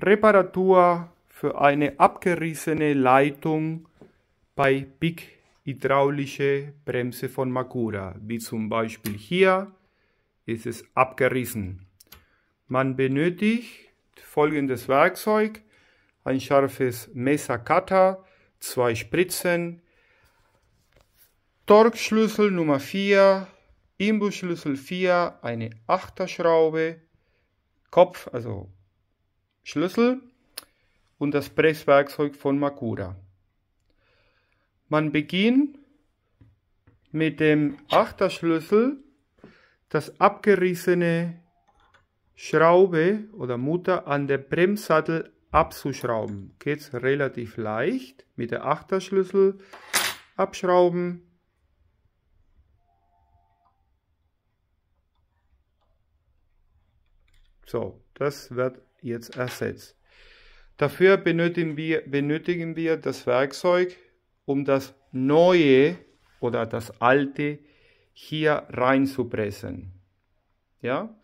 Reparatur für eine abgerissene Leitung bei Big hydraulische Bremse von Makura, wie zum Beispiel hier ist es abgerissen. Man benötigt folgendes Werkzeug, ein scharfes Messer Cutter, zwei Spritzen, Torkschlüssel Nummer 4, Imbusschlüssel 4, eine Achterschraube, Kopf, also Schlüssel und das Presswerkzeug von Makura. Man beginnt mit dem Achterschlüssel das abgerissene Schraube oder Mutter an der Bremssattel abzuschrauben. Geht es relativ leicht mit der Achterschlüssel abschrauben. So, das wird jetzt ersetzt. Dafür benötigen wir, benötigen wir das Werkzeug, um das Neue oder das Alte hier reinzupressen. Ja?